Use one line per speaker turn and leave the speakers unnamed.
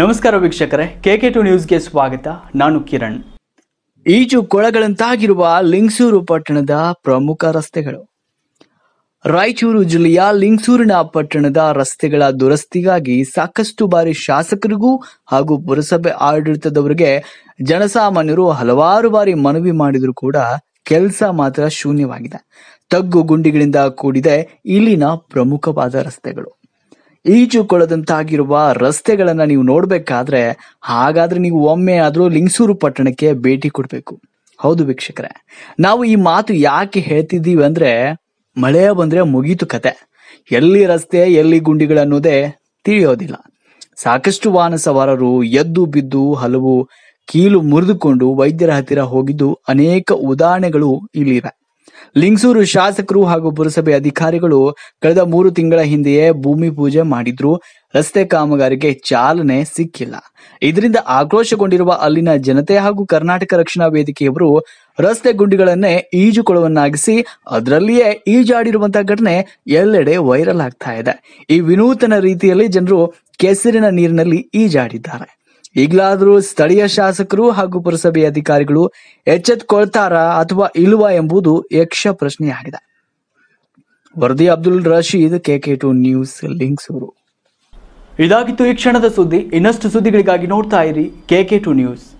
ನಮಸ್ಕಾರ ವೀಕ್ಷಕರೇ K K to ನ್ಯೂಸ್ಗೆ ಸ್ವಾಗತ ನಾನು ಕಿರಣ್ ಈಜು ಕೊಳಗಳಂತಾಗಿರುವ ಲಿಂಗ್ಸೂರು ಪಟ್ಟಣದ ಪ್ರಮುಖ ರಸ್ತೆಗಳು ರಾಯಚೂರು ಜಿಲ್ಲೆಯ ಲಿಂಗ್ಸೂರಿನ ಪಟ್ಟಣದ ರಸ್ತೆಗಳ ದುರಸ್ತಿಗಾಗಿ ಸಾಕಷ್ಟು ಬಾರಿ ಶಾಸಕರಿಗೂ ಹಾಗೂ ಪುರಸಭೆ ಆಡಳಿತದವರಿಗೆ ಜನಸಾಮಾನ್ಯರು ಹಲವಾರು ಬಾರಿ ಮನವಿ ಮಾಡಿದರೂ ಕೂಡ ಕೆಲಸ ಮಾತ್ರ ಶೂನ್ಯವಾಗಿದೆ ತಗ್ಗು ಗುಂಡಿಗಳಿಂದ ಕೂಡಿದೆ ಇಲ್ಲಿನ ಪ್ರಮುಖವಾದ ರಸ್ತೆಗಳು ಈಜುಕೊಳದಂತಾಗಿರುವ ರಸ್ತೆಗಳನ್ನ ನೀವು ನೋಡ್ಬೇಕಾದ್ರೆ ಹಾಗಾದ್ರೆ ನೀವು ಒಮ್ಮೆ ಆದ್ರೂ ಲಿಂಗಸೂರು ಪಟ್ಟಣಕ್ಕೆ ಭೇಟಿ ಕೊಡ್ಬೇಕು ಹೌದು ವೀಕ್ಷಕರೇ ನಾವು ಈ ಮಾತು ಯಾಕೆ ಹೇಳ್ತಿದ್ದೀವಿ ಅಂದ್ರೆ ಮಳೆ ಬಂದ್ರೆ ಮುಗೀತು ಕತೆ ಎಲ್ಲಿ ರಸ್ತೆ ಎಲ್ಲಿ ಗುಂಡಿಗಳನ್ನೋದೇ ತಿಳಿಯೋದಿಲ್ಲ ಸಾಕಷ್ಟು ವಾಹನ ಸವಾರರು ಎದ್ದು ಬಿದ್ದು ಹಲವು ಕೀಲು ಮುರಿದುಕೊಂಡು ವೈದ್ಯರ ಹತ್ತಿರ ಹೋಗಿದ್ದು ಅನೇಕ ಉದಾಹರಣೆಗಳು ಇಲ್ಲಿವೆ ಲಿಂಗಸೂರು ಶಾಸಕರು ಹಾಗೂ ಪುರಸಭೆ ಅಧಿಕಾರಿಗಳು ಕಳೆದ ಮೂರು ತಿಂಗಳ ಹಿಂದೆಯೇ ಭೂಮಿ ಪೂಜೆ ಮಾಡಿದ್ರು ರಸ್ತೆ ಕಾಮಗಾರಿಗೆ ಚಾಲನೆ ಸಿಕ್ಕಿಲ್ಲ ಇದರಿಂದ ಆಕ್ರೋಶಗೊಂಡಿರುವ ಅಲ್ಲಿನ ಜನತೆ ಹಾಗೂ ಕರ್ನಾಟಕ ರಕ್ಷಣಾ ವೇದಿಕೆಯವರು ರಸ್ತೆ ಗುಂಡಿಗಳನ್ನೇ ಈಜುಕೊಳವನ್ನಾಗಿಸಿ ಅದರಲ್ಲಿಯೇ ಈಜಾಡಿರುವಂತಹ ಘಟನೆ ಎಲ್ಲೆಡೆ ವೈರಲ್ ಆಗ್ತಾ ಇದೆ ಈ ವಿನೂತನ ರೀತಿಯಲ್ಲಿ ಜನರು ಕೆಸರಿನ ನೀರಿನಲ್ಲಿ ಈಜಾಡಿದ್ದಾರೆ ಈಗಲಾದರೂ ಸ್ಥಳೀಯ ಶಾಸಕರು ಹಾಗೂ ಪುರಸಭೆ ಅಧಿಕಾರಿಗಳು ಎಚ್ಚೆತ್ಕೊಳ್ತಾರಾ ಅಥವಾ ಇಲ್ವಾ ಎಂಬುದು ಯಕ್ಷ ಪ್ರಶ್ನೆಯಾಗಿದೆ ವರದಿ Abdul Rashid KK to news links ಇದಾಗಿತ್ತು ಈ ಕ್ಷಣದ ಸುದ್ದಿ ಇನ್ನಷ್ಟು ಸುದ್ದಿಗಳಿಗಾಗಿ ನೋಡ್ತಾ ಇರಿ ಕೆಕೆ ಟು ನ್ಯೂಸ್